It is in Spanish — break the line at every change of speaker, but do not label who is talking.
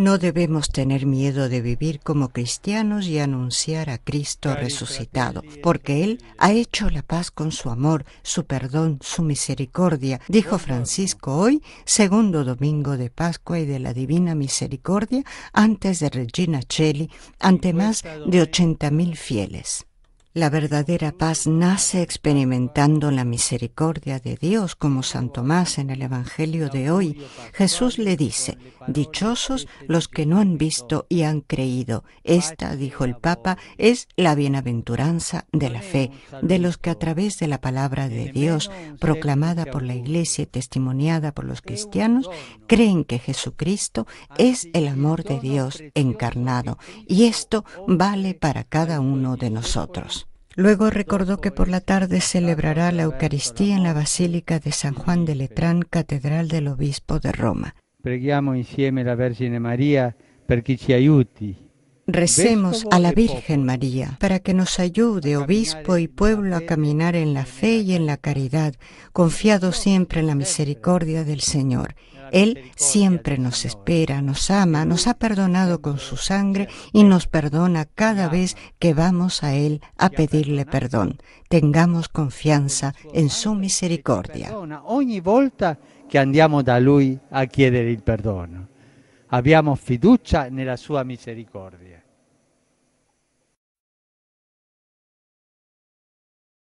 No debemos tener miedo de vivir como cristianos y anunciar a Cristo resucitado, porque Él ha hecho la paz con su amor, su perdón, su misericordia, dijo Francisco hoy, segundo domingo de Pascua y de la Divina Misericordia, antes de Regina Celli, ante más de mil fieles. La verdadera paz nace experimentando la misericordia de Dios, como San Tomás en el Evangelio de hoy. Jesús le dice, Dichosos los que no han visto y han creído. Esta, dijo el Papa, es la bienaventuranza de la fe, de los que a través de la palabra de Dios, proclamada por la Iglesia y testimoniada por los cristianos, creen que Jesucristo es el amor de Dios encarnado. Y esto vale para cada uno de nosotros. Luego recordó que por la tarde celebrará la Eucaristía en la Basílica de San Juan de Letrán, catedral del Obispo de Roma.
insieme la Vergine María ci aiuti
Recemos a la Virgen María para que nos ayude, obispo y pueblo, a caminar en la fe y en la caridad, confiado siempre en la misericordia del Señor. Él siempre nos espera, nos ama, nos ha perdonado con su sangre y nos perdona cada vez que vamos a Él a pedirle perdón. Tengamos confianza en su misericordia.
Ogni volta que andiamo da Lui a chiedere il perdono. Abbiamo fiducia nella sua misericordia.